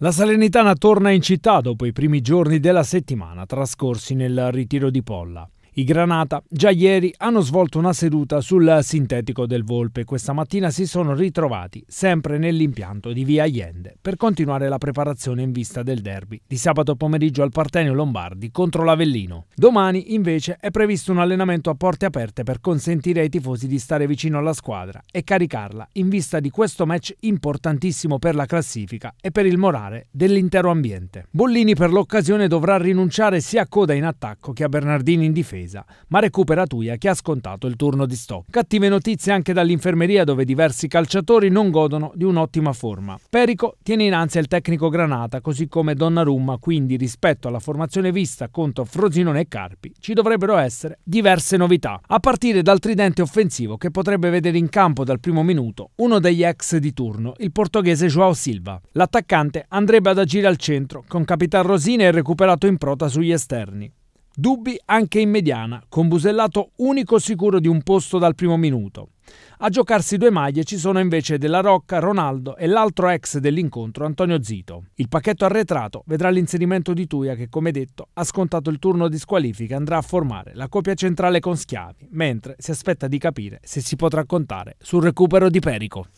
La Salernitana torna in città dopo i primi giorni della settimana trascorsi nel ritiro di Polla. I Granata già ieri hanno svolto una seduta sul sintetico del Volpe e questa mattina si sono ritrovati sempre nell'impianto di Via Allende per continuare la preparazione in vista del derby di sabato pomeriggio al Partenio Lombardi contro l'Avellino. Domani invece è previsto un allenamento a porte aperte per consentire ai tifosi di stare vicino alla squadra e caricarla in vista di questo match importantissimo per la classifica e per il morale dell'intero ambiente. Bollini per l'occasione dovrà rinunciare sia a Coda in attacco che a Bernardini in difesa difesa, ma recupera Tuia che ha scontato il turno di stop. Cattive notizie anche dall'infermeria dove diversi calciatori non godono di un'ottima forma. Perico tiene in ansia il tecnico Granata così come Donnarumma, quindi rispetto alla formazione vista contro Frosinone e Carpi ci dovrebbero essere diverse novità, a partire dal tridente offensivo che potrebbe vedere in campo dal primo minuto uno degli ex di turno, il portoghese Joao Silva. L'attaccante andrebbe ad agire al centro, con Capitan Rosina e recuperato in prota sugli esterni. Dubbi anche in mediana, con Busellato unico sicuro di un posto dal primo minuto. A giocarsi due maglie ci sono invece Della Rocca, Ronaldo e l'altro ex dell'incontro Antonio Zito. Il pacchetto arretrato vedrà l'inserimento di Tuia che, come detto, ha scontato il turno di squalifica e andrà a formare la coppia centrale con Schiavi, mentre si aspetta di capire se si potrà contare sul recupero di Perico.